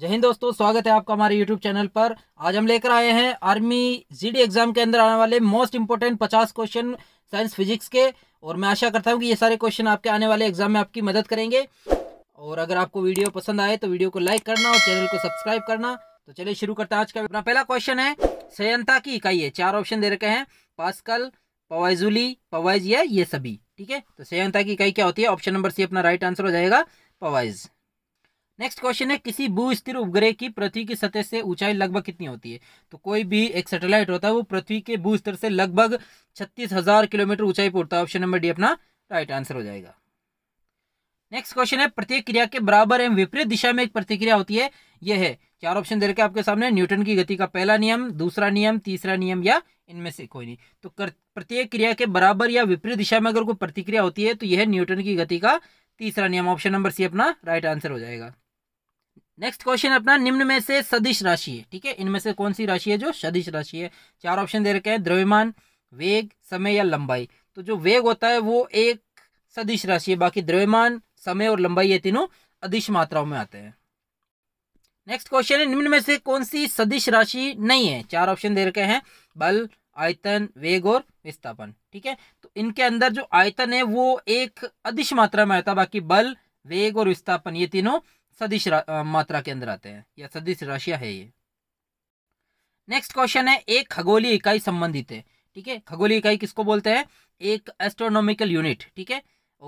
जय हिंद दोस्तों स्वागत है आपका हमारे यूट्यूब चैनल पर आज हम लेकर आए हैं आर्मी जीडी एग्जाम के अंदर आने वाले मोस्ट इंपॉर्टेंट पचास क्वेश्चन साइंस फिजिक्स के और मैं आशा करता हूं कि ये सारे क्वेश्चन आपके आने वाले एग्जाम में आपकी मदद करेंगे और अगर आपको वीडियो पसंद आए तो वीडियो को लाइक करना और चैनल को सब्सक्राइब करना तो चलिए शुरू करते हैं आज का अपना पहला क्वेश्चन है संयंता की इकाई है चार ऑप्शन दे रखे हैं पास्कल पवाइजुली पवाइज या ये सभी ठीक है तो संयंता की इकाई क्या होती है ऑप्शन नंबर सी अपना राइट आंसर हो जाएगा पवाइज नेक्स्ट क्वेश्चन है किसी भू स्थिर उपग्रह की पृथ्वी की सतह से ऊंचाई लगभग कितनी होती है तो कोई भी एक सैटेलाइट होता है वो पृथ्वी के भू स्तर से लगभग छत्तीस हजार किलोमीटर ऊंचाई पर होता है ऑप्शन नंबर डी अपना राइट आंसर हो जाएगा नेक्स्ट क्वेश्चन है क्रिया के बराबर एवं विपरीत दिशा में एक प्रतिक्रिया होती है यह है चार ऑप्शन दे रखे आपके सामने न्यूटन की गति का पहला नियम दूसरा नियम तीसरा नियम या इनमें से कोई नहीं तो प्रत्येक क्रिया के बराबर या विपरीत दिशा में अगर कोई प्रतिक्रिया होती है तो यह न्यूटन की गति का तीसरा नियम ऑप्शन नंबर सी अपना राइट आंसर हो जाएगा नेक्स्ट क्वेश्चन अपना निम्न में से सदिश राशि है ठीक है इनमें से कौन सी राशि है जो सदिश राशि है चार ऑप्शन दे रखे हैं द्रव्यमान वेग समय या लंबाई तो जो वेग होता है वो एक सदिश राशि है बाकी द्रव्यमान समय और लंबाई ये तीनों अधिश मात्राओं में आते हैं नेक्स्ट क्वेश्चन है निम्न में से कौन सी सदिश राशि नहीं है चार ऑप्शन दे रखे हैं बल आयतन वेग और विस्थापन ठीक है तो इनके अंदर जो आयतन है वो एक अधिश मात्रा में आता है बाकी बल वेग और विस्थापन ये तीनों सदिश मात्रा के अंदर आते हैं या सदिश राशियां है ये नेक्स्ट क्वेश्चन है एक खगोलीय इकाई संबंधित है ठीक है खगोलीय इकाई किसको बोलते हैं एक एस्ट्रोनॉमिकल यूनिट ठीक है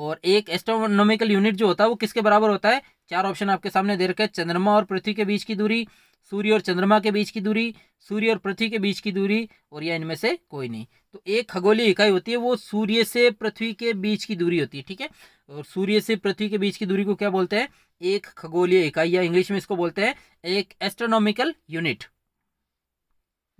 और एक एस्ट्रोनॉमिकल यूनिट जो होता है वो किसके बराबर होता है चार ऑप्शन आपके सामने दे रखे चंद्रमा और पृथ्वी के बीच की दूरी सूर्य और चंद्रमा के बीच की दूरी सूर्य और पृथ्वी के बीच की दूरी और या इनमें से कोई नहीं तो एक खगोलीय इकाई होती है वो सूर्य से पृथ्वी के बीच की दूरी होती है ठीक है और सूर्य से पृथ्वी के बीच की दूरी को क्या बोलते हैं एक खगोलीय इकाई या इंग्लिश में इसको बोलते हैं एक एस्ट्रोनॉमिकल यूनिट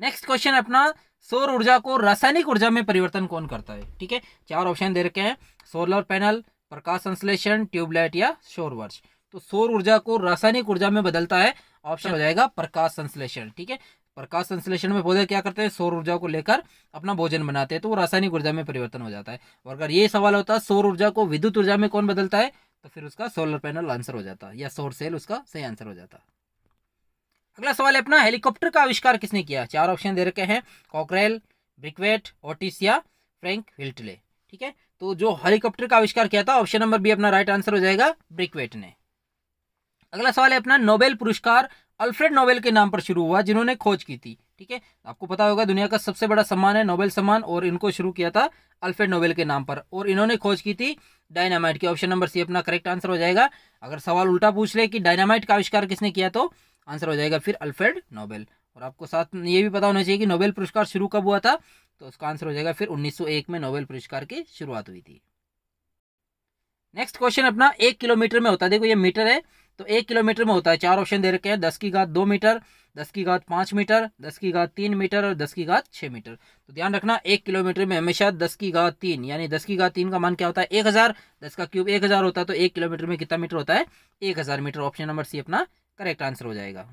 नेक्स्ट क्वेश्चन अपना सौर ऊर्जा को रासायनिक ऊर्जा में परिवर्तन कौन करता है ठीक है चार ऑप्शन दे रखे हैं सोलर पैनल प्रकाश संश्लेषण ट्यूबलाइट या शोर वर्ष तो सौर ऊर्जा को रासायनिक ऊर्जा में बदलता है ऑप्शन हो हाँ। जाएगा प्रकाश संश्लेषण ठीक है प्रकाश संश्लेषण में पौधे क्या करते हैं सौर ऊर्जा को लेकर अपना भोजन बनाते हैं तो वो रासायनिक ऊर्जा में परिवर्तन हो जाता है और अगर ये सवाल होता है सौर ऊर्जा को विद्युत ऊर्जा में कौन बदलता है तो फिर उसका सोलर पैनल आंसर हो जाता है या सौर सेल उसका सही आंसर हो जाता अगला सवाल है अपना हेलीकॉप्टर का आविष्कार किसने किया चार ऑप्शन दे रखे हैं कॉकरेल ब्रिकवेट ओटिसिया फ्रैंक हिल्टले ठीक है तो जो हेलीकॉप्टर का आविष्कार किया था ऑप्शन नंबर बी अपना राइट आंसर हो जाएगा ब्रिकवेट ने अगला सवाल है अपना नोबेल पुरस्कार अल्फ्रेड नोबेल के नाम पर शुरू हुआ जिन्होंने खोज की थी ठीक है आपको पता होगा दुनिया का सबसे बड़ा सम्मान है नोबेल सम्मान और इनको शुरू किया था अल्फ्रेड नोबेल के नाम पर और इन्होंने खोज की थी डायनामाइट की ऑप्शन नंबर सी अपना करेक्ट आंसर हो जाएगा अगर सवाल उल्टा पूछ ले कि डायनामाइट का आविष्कार किसने किया तो आंसर हो जाएगा फिर अल्फ्रेड नोबेल और आपको साथ में ये भी पता होना चाहिए कि नोबेल पुरस्कार शुरू कब हुआ था तो उसका आंसर हो जाएगा फिर 1901 में नोबेल पुरस्कार की शुरुआत हुई थी नेक्स्ट क्वेश्चन अपना एक किलोमीटर में होता है देखो ये मीटर है तो एक किलोमीटर में होता है चार ऑप्शन दे रखे हैं दस की घात दो मीटर दस की घात पाँच मीटर दस की घात तीन मीटर और दस की घात छः मीटर तो ध्यान रखना एक किलोमीटर में हमेशा दस की घात तीन यानी दस की घात तीन का मान क्या होता है एक हज़ार दस का क्यूब एक हज़ार होता है तो एक किलोमीटर में कितना मीटर होता है एक हज़ार मीटर ऑप्शन नंबर सी अपना करेक्ट आंसर हो जाएगा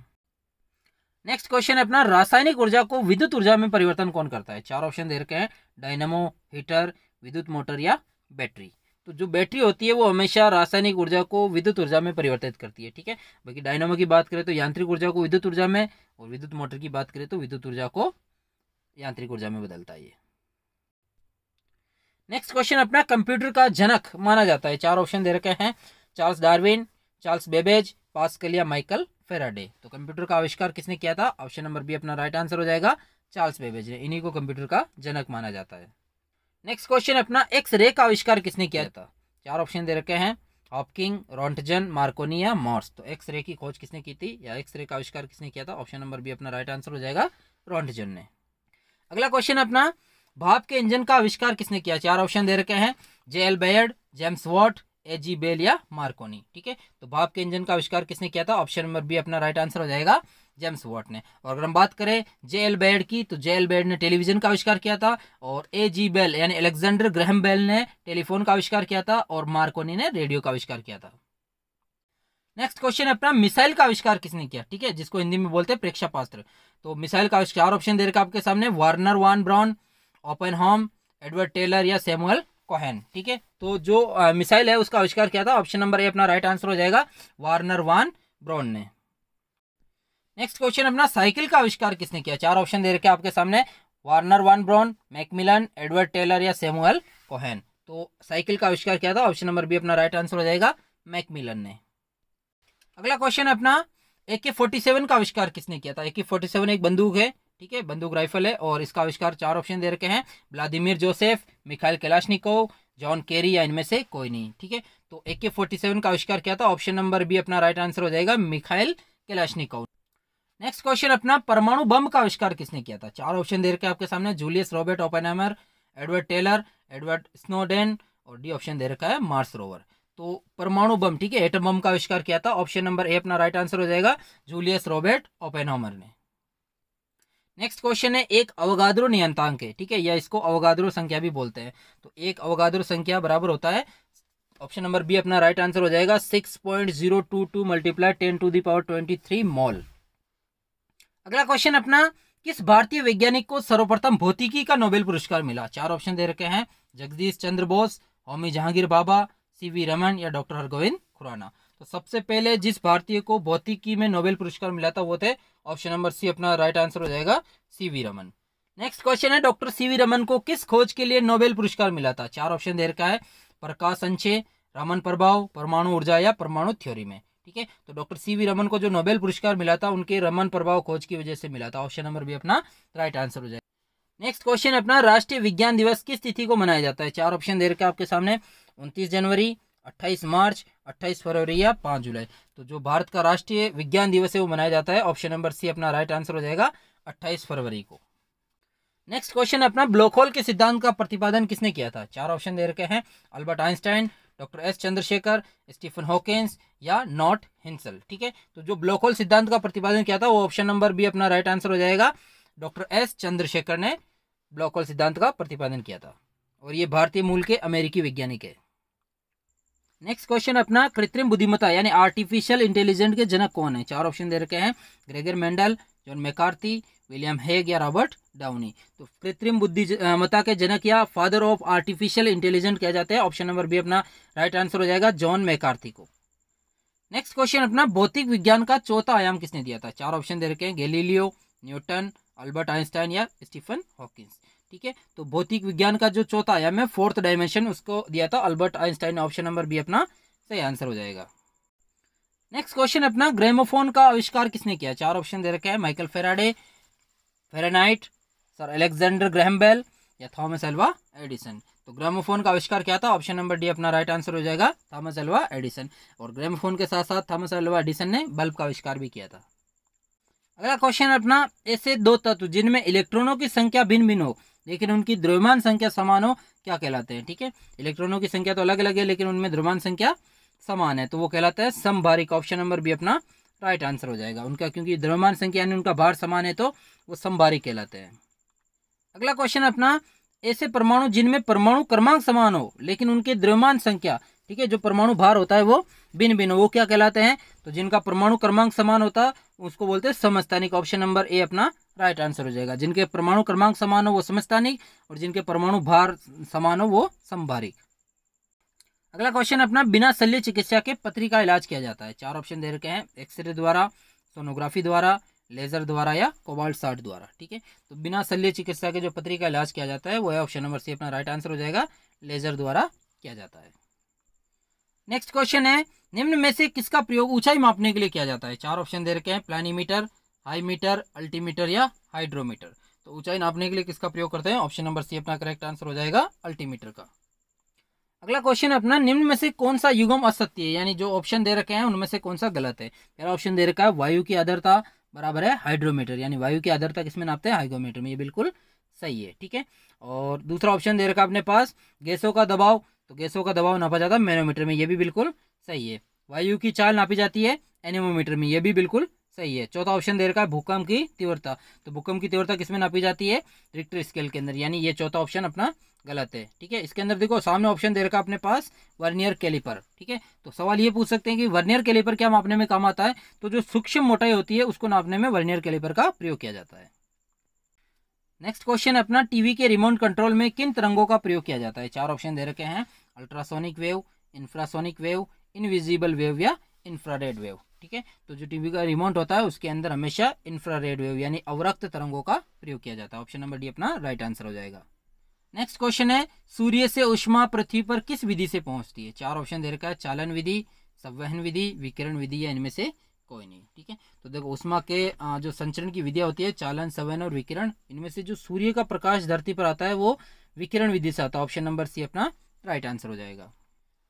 नेक्स्ट क्वेश्चन है अपना रासायनिक ऊर्जा को विद्युत ऊर्जा में परिवर्तन कौन करता है चार ऑप्शन दे रखे हैं डायनामो हीटर विद्युत मोटर या बैटरी तो जो बैटरी होती है वो हमेशा रासायनिक ऊर्जा को विद्युत ऊर्जा में परिवर्तित करती है ठीक है बाकी डायनामो की बात करें तो यांत्रिक ऊर्जा को विद्युत ऊर्जा में और विद्युत मोटर की बात करें तो विद्युत ऊर्जा को यांत्रिक ऊर्जा में बदलता है नेक्स्ट क्वेश्चन अपना कंप्यूटर का जनक माना जाता है चार ऑप्शन दे रखे हैं चार्ल्स डार्विन चार्ल्स बेबेज पास्कलिया माइकल फेराडे तो कंप्यूटर का आविष्कार किसने किया था ऑप्शन नंबर बी अपना राइट आंसर हो जाएगा चार्ल्स बेबेज ने इन्हीं को कंप्यूटर का जनक माना जाता है नेक्स्ट क्वेश्चन अपना एक्स रे का आविष्कार किसने किया था चार ऑप्शन दे रखे हैं हॉपकिंग रॉन्टजन मार्कोनी या मॉर्स तो एक्स रे की खोज किसने की थी या एक्स रे का आविष्कार किसने किया था ऑप्शन नंबर बी अपना राइट आंसर हो जाएगा रॉन्टजन ने अगला क्वेश्चन अपना भाप के इंजन का आविष्कार किसने किया चार ऑप्शन दे रखे हैं J L Baird James Watt A G Bell या मार्कोनी ठीक है तो भाप के इंजन का आविष्कार किसने किया था ऑप्शन नंबर बी अपना राइट आंसर हो जाएगा जेम्स वॉट ने और अगर हम बात करें जे एल बैड की तो जे एल बैड ने टेलीविजन का आविष्कार किया था और ए जी बेल यानी अलेक्जेंडर ग्रहम बेल ने टेलीफोन का आविष्कार किया था और मार्कोनी ने रेडियो का आविष्कार किया था नेक्स्ट क्वेश्चन है अपना मिसाइल का आविष्कार किसने किया ठीक है जिसको हिंदी में बोलते हैं प्रेक्षापास्त्र तो मिसाइल का आविष्कार ऑप्शन दे रखा आपके सामने Wernher von Braun Oppenheimer Edward Teller या सेमुअल कोहेन ठीक है तो जो मिसाइल है उसका आविष्कार किया था ऑप्शन नंबर ए अपना राइट आंसर हो जाएगा वार्नर वान ब्राउन ने नेक्स्ट क्वेश्चन अपना साइकिल का आविष्कार किसने किया चार ऑप्शन दे रखे आपके सामने Wernher von Braun Macmillan Edward Teller या सेमुअल कोहेन तो साइकिल का आविष्कार किया था ऑप्शन नंबर बी अपना राइट आंसर हो जाएगा मैकमिलन ने अगला क्वेश्चन है अपना ए के फोर्टी सेवन का आविष्कार किसने किया था ए के फोर्टी सेवन एक बंदूक है ठीक है बंदूक राइफल है और इसका आविष्कार चार ऑप्शन दे रखे हैं Vladimir Joseph Mikhail Kalashnikov John Kerry या इनमें से कोई नहीं ठीक है तो ए के फोर्टी सेवन का आविष्कार किया था ऑप्शन नंबर बी अपना राइट आंसर हो जाएगा मिखाइल कैलाशनिकोव नेक्स्ट क्वेश्चन अपना परमाणु बम का आविष्कार किसने किया था चार ऑप्शन दे रखे आपके सामने Julius Robert Oppenheimer Edward Teller Edward Snowden और डी ऑप्शन दे रखा है मार्स रोवर तो परमाणु बम ठीक है एटम बम का आविष्कार किया था ऑप्शन नंबर ए अपना राइट आंसर हो जाएगा जूलियस रॉबर्ट ओपेनहाइमर ने नेक्स्ट क्वेश्चन है एक अवगाद्रो नियंत्रक है ठीक है या इसको अवगाद्रो संख्या भी बोलते हैं तो एक अवगाद्रो संख्या बराबर होता है ऑप्शन नंबर बी अपना राइट आंसर हो जाएगा six point zero two two multiply ten to the power twenty three mole अगला क्वेश्चन अपना किस भारतीय वैज्ञानिक को सर्वप्रथम भौतिकी का नोबेल पुरस्कार मिला चार ऑप्शन दे रखे हैं जगदीश चंद्र बोस होमी जहांगीर बाबा सी वी रमन या डॉक्टर हरगोविंद खुराना तो सबसे पहले जिस भारतीय को भौतिकी में नोबेल पुरस्कार मिला था वो थे ऑप्शन नंबर सी अपना राइट आंसर हो जाएगा C V Raman next question है डॉक्टर सी वी रमन को किस खोज के लिए नोबेल पुरस्कार मिला था चार ऑप्शन दे रखा है प्रकाश संचय रमन प्रभाव परमाणु ऊर्जा या परमाणु थ्योरी में ठीक है तो डॉक्टर सी वी रमन को जो नोबेल पुरस्कार मिला था उनके रमन प्रभाव खोज की वजह से मिला था ऑप्शन नंबर भी अपना राइट आंसर हो जाएगा नेक्स्ट क्वेश्चन अपना राष्ट्रीय विज्ञान दिवस किस तिथि को मनाया जाता है चार ऑप्शन दे रखे आपके सामने उनतीस जनवरी 28 मार्च 28 फरवरी या 5 जुलाई तो जो भारत का राष्ट्रीय विज्ञान दिवस है वो मनाया जाता है ऑप्शन नंबर सी अपना राइट आंसर हो जाएगा 28 फरवरी को नेक्स्ट क्वेश्चन अपना ब्लॉक होल के सिद्धांत का प्रतिपादन किसने किया था चार ऑप्शन दे रखे हैं Albert Einstein doctor S Chandrasekhar Stephen Hawkins या नॉट हिंसल ठीक है तो जो ब्लैक सिद्धांत का प्रतिपादन किया था वो ऑप्शन नंबर बी अपना राइट आंसर हो जाएगा डॉक्टर एस चंद्रशेखर ने ब्लैक सिद्धांत का प्रतिपादन किया था और ये भारतीय मूल के अमेरिकी वैज्ञानिक है नेक्स्ट क्वेश्चन अपना कृत्रिम बुद्धिमत्ता यानी आर्टिफिशियल इंटेलिजेंट के जनक कौन है चार ऑप्शन दे रखे हैं Gregor Mendel John McCarthy William Hague या रॉबर्ट डाउनी तो कृत्रिम मता के जनक या फादर ऑफ आर्टिफिशियल इंटेलिजेंट कह जाता है ऑप्शन नंबर बी अपना राइट आंसर हो जाएगा जॉन मेकार्थी को नेक्स्ट क्वेश्चन अपना भौतिक विज्ञान का चौथा आयाम किसने दिया था चार ऑप्शन दे रखे हैं गेलीलियो न्यूटन अल्बर्ट आइंस्टाइन या स्टीफन हॉकिंस ठीक है तो भौतिक विज्ञान का जो चौथा आयाम है फोर्थ डायमेंशन उसको दिया था Albert Einstein option number B अपना सही आंसर हो जाएगा नेक्स्ट क्वेश्चन अपना ग्रेमोफोन का आविष्कार किसने किया चार ऑप्शन दे रखे हैं Michael Faraday Fahrenheit sir Alexander Bell या थॉमस एल्वा एडिसन तो ग्रामोफोन का आविष्कार क्या था ऑप्शन नंबर डी अपना राइट आंसर हो जाएगा थॉमस एल्वा एडिसन और ग्रामोफोन के साथ साथ थॉमस एल्वा एडिसन ने बल्ब का आविष्कार भी किया था अगला क्वेश्चन अपना ऐसे दो तत्व जिनमें इलेक्ट्रॉनों की संख्या भिन्न भिन्न हो लेकिन उनकी द्रव्यमान संख्या समान हो क्या कहलाते हैं ठीक है इलेक्ट्रॉनों की संख्या तो अलग अलग है लेकिन उनमें द्रव्यमान संख्या समान है तो वो कहलाता है समभारिक ऑप्शन नंबर बी अपना राइट आंसर हो जाएगा उनका क्योंकि द्रव्यमान संख्या यानी उनका भार समान है तो वो समभारिक कहलाते हैं अगला क्वेश्चन अपना ऐसे परमाणु जिनमें परमाणु क्रमांक समान हो लेकिन उनके द्रव्यमान संख्या ठीक है जो परमाणु भार होता है वो भिन्न भिन्न वो क्या कहलाते हैं तो जिनका परमाणु क्रमांक समान होता है उसको बोलते हैं समस्थानिक ऑप्शन नंबर ए अपना राइट आंसर हो जाएगा जिनके परमाणु क्रमांक समान हो वो समस्थानिक और जिनके परमाणु भार समान हो वो संभारिक अगला क्वेश्चन अपना बिना शल्य चिकित्सा के पथरी का इलाज किया जाता है चार ऑप्शन दे रखे हैं एक्सरे द्वारा सोनोग्राफी द्वारा लेजर द्वारा या कोबाल्ट साल्ट द्वारा ठीक है तो बिना शल्य चिकित्सा के जो पथरी का इलाज किया जाता है वो है ऑप्शन नंबर सी अपना राइट आंसर हो जाएगा लेजर द्वारा किया जाता है नेक्स्ट क्वेश्चन है निम्न में से किसका प्रयोग ऊंचाई मापने के लिए किया जाता है चार ऑप्शन दे रखे हैं प्लानीमीटर हाई मीटर अल्टीमीटर या हाइड्रोमीटर तो ऊंचाई नापने के लिए किसका प्रयोग करते हैं ऑप्शन नंबर सी अपना करेक्ट आंसर हो जाएगा अल्टीमीटर का अगला क्वेश्चन अपना निम्न में से कौन सा युगम असत्य है यानी जो ऑप्शन दे रखे हैं उनमें से कौन सा गलत है पहला ऑप्शन दे रखा है वायु की आदरता बराबर है हाइड्रोमीटर यानी वायु की आदरता किसमें नापते हैं हाइड्रोमीटर में ये बिल्कुल सही है ठीक है और दूसरा ऑप्शन दे रखा है अपने पास गैसों का दबाव तो गैसों का दबाव नापा जाता है मैनोमीटर में ये भी बिल्कुल सही है वायु की चाल नापी जाती है एनिमोमीटर में ये भी बिल्कुल सही है चौथा ऑप्शन दे रखा है भूकंप की तीव्रता तो भूकंप की तीव्रता किसमें नापी जाती है रिक्टर स्केल के अंदर यानी ये चौथा ऑप्शन अपना गलत है ठीक है इसके अंदर देखो सामने ऑप्शन दे रखा अपने पास वर्नियर कैलिपर ठीक है तो सवाल ये पूछ सकते हैं कि वर्नियर कैलिपर क्या मापने में काम आता है तो जो सूक्ष्म मोटाई होती है उसको नापने में वर्नियर कैलिपर का प्रयोग किया जाता है नेक्स्ट क्वेश्चन अपना टीवी के रिमोट कंट्रोल में किन तरंगों का प्रयोग किया जाता है चार ऑप्शन दे रखे हैं ultrasonic wave infrasonic wave invisible wave या इंफ्रारेड वेव ठीक है तो जो टीवी का रिमोट होता है उसके अंदर हमेशा इंफ्रारेड वेव यानी अवरक्त तरंगों का प्रयोग किया जाता है ऑप्शन नंबर डी अपना राइट आंसर हो जाएगा नेक्स्ट क्वेश्चन है सूर्य से उष्मा पृथ्वी पर किस विधि से पहुंचती है चार ऑप्शन दे रखा है चालन विधि संवहन विधि विकिरण विधि या इनमें से कोई नहीं ठीक है तो देखो उष्मा के जो संचरण की विधियाँ होती है चालन संवहन और विकिरण इनमें से जो सूर्य का प्रकाश धरती पर आता है वो विकिरण विधि से आता है ऑप्शन नंबर सी अपना राइट आंसर हो जाएगा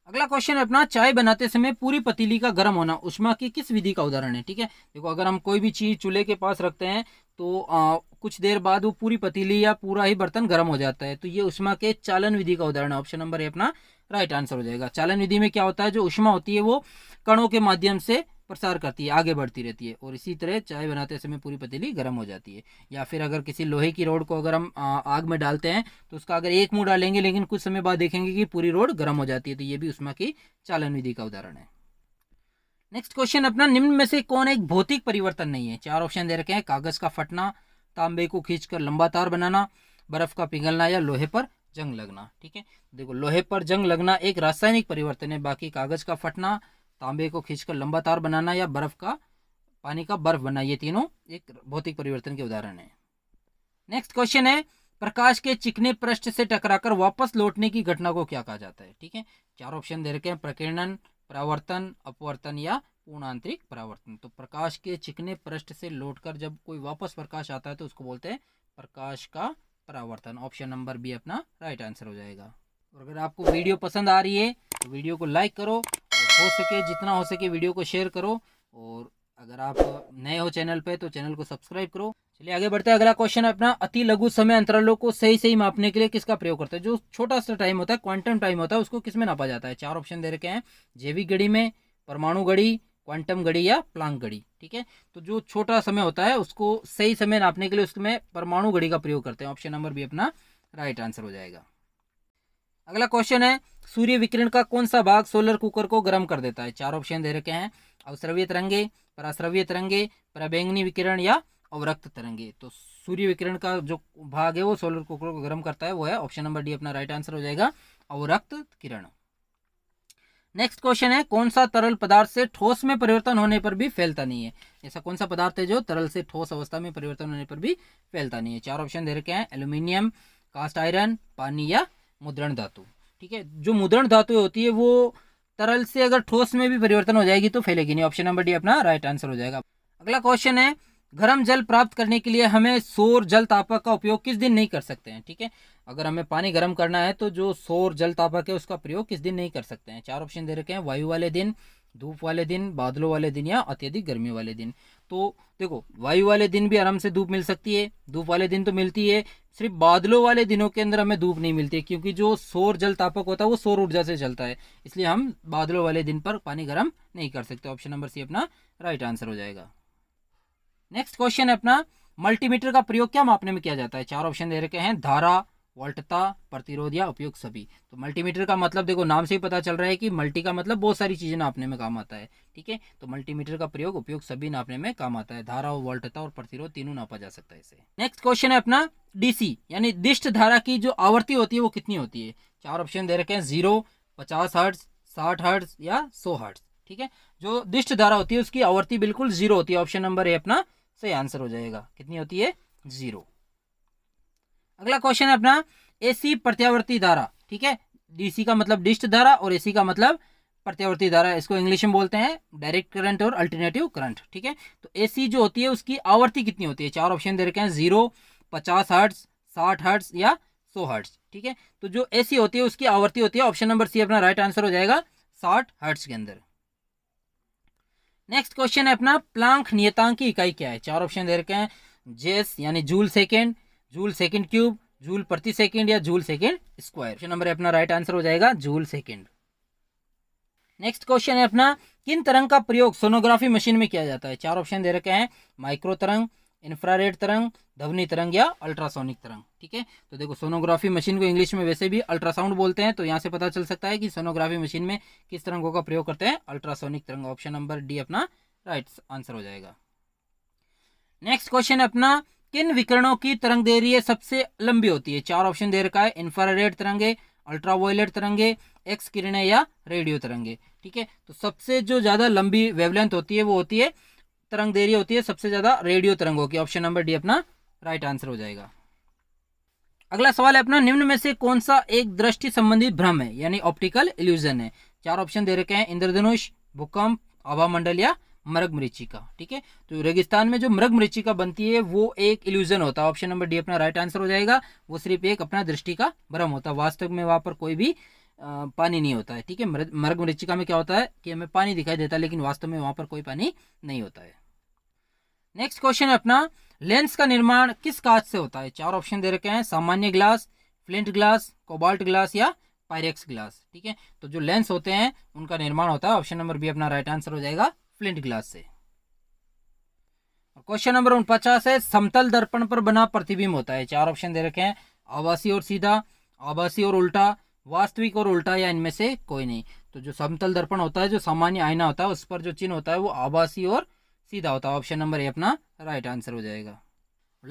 अगला क्वेश्चन है अपना चाय बनाते समय पूरी पतीली का गर्म होना उष्मा की किस विधि का उदाहरण है ठीक है देखो अगर हम कोई भी चीज़ चूल्हे के पास रखते हैं तो आ, कुछ देर बाद वो पूरी पतीली या पूरा ही बर्तन गर्म हो जाता है तो ये उष्मा के चालन विधि का उदाहरण है ऑप्शन नंबर ए अपना राइट आंसर हो जाएगा चालन विधि में क्या होता है जो उष्मा होती है वो कणों के माध्यम से प्रसार करती है आगे बढ़ती रहती है और इसी तरह चाय बनाते समय पूरी पतीली गर्म हो जाती है या फिर अगर किसी लोहे की रोड को अगर हम आग में डालते हैं तो उसका अगर एक मुँह डालेंगे लेकिन कुछ समय बाद देखेंगे कि पूरी रोड गर्म हो जाती है तो ये भी उष्मा की चालन विधि का उदाहरण है नेक्स्ट क्वेश्चन अपना निम्न में से कौन एक भौतिक परिवर्तन नहीं है चार ऑप्शन दे रखे हैं कागज का फटना तांबे को खींचकर लंबा तार बनाना बर्फ का पिघलना या लोहे पर जंग लगना ठीक है देखो लोहे पर जंग लगना एक रासायनिक परिवर्तन है बाकी कागज का फटना तांबे को खींचकर लंबा तार बनाना या बर्फ का पानी का बर्फ बनना ये तीनों एक भौतिक परिवर्तन के उदाहरण है नेक्स्ट क्वेश्चन है प्रकाश के चिकने पृष्ठ से टकराकर वापस लौटने की घटना को क्या कहा जाता है ठीक है चार ऑप्शन दे रखे हैं प्रकीर्णन प्रावर्तन अपवर्तन या पूर्णांतरिक परावर्तन तो प्रकाश के चिकने पृष्ठ से लौटकर जब कोई वापस प्रकाश आता है तो उसको बोलते हैं प्रकाश का परावर्तन ऑप्शन नंबर बी अपना राइट आंसर हो जाएगा और अगर आपको वीडियो पसंद आ रही है तो वीडियो को लाइक करो और हो सके जितना हो सके वीडियो को शेयर करो और अगर आप नए हो चैनल पे तो चैनल को सब्सक्राइब करो चलिए आगे बढ़ते हैं अगला क्वेश्चन अपना अति लघु समय अंतरालों को सही सही मापने के लिए किसका प्रयोग करते हैं जो छोटा सा टाइम होता है क्वांटम टाइम होता है उसको किस में नापा जाता है चार ऑप्शन दे रखे हैं जैविक घड़ी में परमाणु घड़ी क्वांटम घड़ी या प्लांक घड़ी ठीक है तो जो छोटा समय होता है उसको सही समय नापने के लिए उसमें परमाणु घड़ी का प्रयोग करते हैं ऑप्शन नंबर भी अपना राइट आंसर हो जाएगा अगला क्वेश्चन है सूर्य विकिरण का कौन सा भाग सोलर कुकर को गर्म कर देता है चार ऑप्शन दे रखे हैं अवस्रव्य तरंगे पराश्रव्य तरंगे पराबैंगनी विकिरण या अवरक्त तरंगे तो सूर्य विकिरण का जो भाग है वो सोलर कुकर को गर्म करता है वो है ऑप्शन नंबर डी अपना राइट आंसर हो जाएगा अवरक्त किरण नेक्स्ट क्वेश्चन है कौन सा तरल पदार्थ से ठोस में परिवर्तन होने पर भी फैलता नहीं है ऐसा कौन सा पदार्थ है जो तरल से ठोस अवस्था में परिवर्तन होने पर भी फैलता नहीं है चार ऑप्शन दे रखे हैं एल्यूमिनियम कास्ट आयरन पानी या मुद्रण धातु ठीक है जो मुद्रण धातु होती है वो तरल से अगर ठोस में भी परिवर्तन हो जाएगी तो फैलेगी नहीं ऑप्शन नंबर डी अपना राइट आंसर हो जाएगा अगला क्वेश्चन है गर्म जल प्राप्त करने के लिए हमें सौर जल तापक का उपयोग किस दिन नहीं कर सकते हैं ठीक है अगर हमें पानी गर्म करना है तो जो सौर जल तापक है उसका प्रयोग किस दिन नहीं कर सकते हैं चार ऑप्शन दे रखे हैं वायु वाले दिन धूप वाले दिन बादलों वाले दिन या अत्यधिक गर्मी वाले दिन तो देखो वायु वाले दिन भी आराम से धूप मिल सकती है धूप वाले दिन तो मिलती है सिर्फ बादलों वाले दिनों के अंदर हमें धूप नहीं मिलती क्योंकि जो सौर जल तापक होता है वो सौर ऊर्जा से चलता है इसलिए हम बादलों वाले दिन पर पानी गर्म नहीं कर सकते ऑप्शन नंबर सी अपना राइट आंसर हो जाएगा नेक्स्ट क्वेश्चन है अपना मल्टीमीटर का प्रयोग क्या मापने में किया जाता है चार ऑप्शन दे रखे हैं धारा वोल्टता प्रतिरोध या उपयोग सभी तो मल्टीमीटर का मतलब देखो नाम से ही पता चल रहा है कि मल्टी का मतलब बहुत सारी चीज़ें नापने में काम आता है ठीक है तो मल्टीमीटर का प्रयोग उपयोग सभी नापने में काम आता है धारा और वोल्टता और प्रतिरोध तीनों नापा जा सकता है इसे नेक्स्ट क्वेश्चन है अपना डीसी यानी दिष्ट धारा की जो आवृत्ति होती है वो कितनी होती है चार ऑप्शन दे रखे हैं जीरो पचास हर्ट्स साठ हर्ट्स या सौ हर्ट्स ठीक है जो दिष्ट धारा होती है उसकी आवृत्ति बिल्कुल जीरो होती है ऑप्शन नंबर है अपना सही तो आंसर हो जाएगा कितनी होती है जीरो अगला क्वेश्चन है अपना एसी प्रत्यावर्ती धारा ठीक है डीसी का मतलब डिस्ट धारा और एसी का मतलब प्रत्यावर्ती धारा इसको इंग्लिश में बोलते हैं डायरेक्ट करंट और अल्टरनेटिव करंट ठीक है तो एसी जो होती है उसकी आवर्ती कितनी होती है चार ऑप्शन दे रखे हैं जीरो पचास हर्ट्स साठ हर्ट्स या सौ हर्ट्स ठीक है तो जो एसी होती है उसकी आवर्ती होती है ऑप्शन नंबर सी अपना राइट आंसर हो जाएगा साठ हर्ट्स के अंदर नेक्स्ट क्वेश्चन है अपना प्लांक नियतांक की इकाई क्या है चार ऑप्शन दे रखे हैं जेस यानी joule second joule second cube joule प्रति सेकेंड या joule second square option number अपना राइट आंसर हो जाएगा जूल सेकेंड नेक्स्ट क्वेश्चन है अपना किन तरंग का प्रयोग सोनोग्राफी मशीन में किया जाता है चार ऑप्शन दे रखे हैं माइक्रो तरंग इंफ्रारेड तरंग ध्वनि तरंग या अल्ट्रासोनिक तरंग ठीक है तो देखो सोनोग्राफी मशीन को इंग्लिश में वैसे भी अल्ट्रासाउंड बोलते हैं तो यहाँ से पता चल सकता है कि सोनोग्राफी मशीन में किस तरंगों का प्रयोग करते हैं अल्ट्रासोनिक तरंग ऑप्शन नंबर डी अपना राइट आंसर हो जाएगा नेक्स्ट क्वेश्चन अपना किन विकरणों की तरंग देरी सबसे लंबी होती है चार ऑप्शन दे रखा है इंफ्रारेड तरंगे अल्ट्रावायलेट तरंगे एक्स किरणें या रेडियो तरंगे ठीक है तो सबसे जो ज़्यादा लंबी वेवलेंथ होती है वो होती है तरंग दे रही होती है सबसे ज़्यादा रेडियो तरंगों की ऑप्शन नंबर डी अपना राइट आंसर हो जाएगा अगला सवाल है अपना निम्न में से कौन सा एक दृष्टि संबंधित भ्रम है यानी ऑप्टिकल इल्यूजन है चार ऑप्शन दे रखे हैं इंद्रधनुष भूकंप आभा मंडल या मृग मृचिका ठीक है तो रेगिस्तान में जो मृग मृचिका बनती है वो एक इल्यूजन होता है ऑप्शन नंबर डी अपना राइट आंसर हो जाएगा वो सिर्फ एक अपना दृष्टि का भ्रम होता है वास्तव में वहां पर कोई भी पानी नहीं होता है ठीक है मर्ग मृचिका में क्या होता है कि हमें पानी दिखाई देता है लेकिन वास्तव में वहां पर कोई पानी नहीं होता है नेक्स्ट क्वेश्चन अपना लेंस का निर्माण किस कांच से होता है चार ऑप्शन दे रखे हैं सामान्य glass flint glass cobalt glass या पायरेक्स ग्लास ठीक है तो जो लेंस होते हैं उनका निर्माण होता है ऑप्शन नंबर बी अपना राइट आंसर हो जाएगा फ्लिंट ग्लास से क्वेश्चन नंबर उनपचास है समतल दर्पण पर बना प्रतिबिंब होता है चार ऑप्शन दे रखे हैं आवासीय और सीधा आवासीय और उल्टा वास्तविक और उल्टा या इनमें से कोई नहीं तो जो समतल दर्पण होता है जो सामान्य आईना होता है उस पर जो चिन्ह होता है वो आभासी और सीधा होता है ऑप्शन नंबर ए अपना राइट आंसर हो जाएगा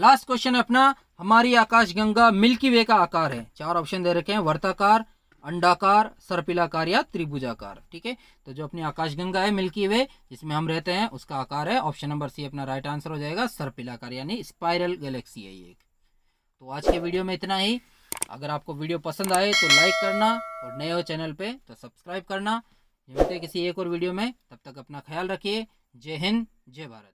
लास्ट क्वेश्चन है अपना हमारी आकाश गंगा मिल्की वे का आकार है चार ऑप्शन दे रखे हैं वर्ताकार अंडाकार सर्पिलाकार या त्रिभुजाकार ठीक है तो जो अपनी आकाशगंगा है मिल्की वे जिसमें हम रहते हैं उसका आकार है ऑप्शन नंबर सी अपना राइट आंसर हो जाएगा सर्पिलाकार यानी स्पाइरल गैलेक्सी है ये तो आज के वीडियो में इतना ही अगर आपको वीडियो पसंद आए तो लाइक करना और नए हो चैनल पे तो सब्सक्राइब करना मिलते किसी एक और वीडियो में तब तक अपना ख्याल रखिए जय हिंद जय भारत